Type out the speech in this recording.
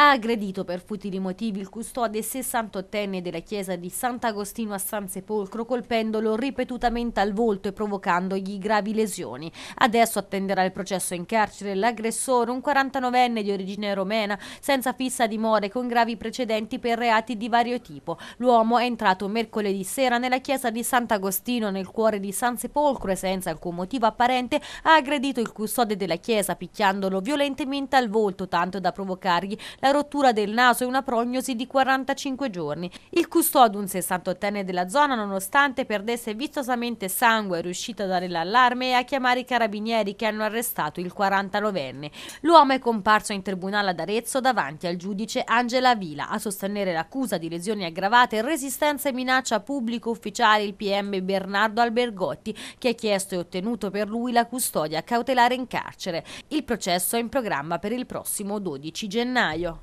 ha aggredito per futili motivi il custode 68enne della chiesa di Sant'Agostino a San Sepolcro colpendolo ripetutamente al volto e provocandogli gravi lesioni. Adesso attenderà il processo in carcere l'aggressore, un 49enne di origine romena, senza fissa dimora e con gravi precedenti per reati di vario tipo. L'uomo è entrato mercoledì sera nella chiesa di Sant'Agostino nel cuore di San Sepolcro e senza alcun motivo apparente ha aggredito il custode della chiesa picchiandolo violentemente al volto tanto da provocargli la la rottura del naso e una prognosi di 45 giorni. Il custode, un 68enne della zona, nonostante perdesse vistosamente sangue, è riuscito a dare l'allarme e a chiamare i carabinieri che hanno arrestato il 49enne. L'uomo è comparso in tribunale ad Arezzo davanti al giudice Angela Vila a sostenere l'accusa di lesioni aggravate, resistenza e minaccia a pubblico ufficiale il PM Bernardo Albergotti che ha chiesto e ottenuto per lui la custodia cautelare in carcere. Il processo è in programma per il prossimo 12 gennaio.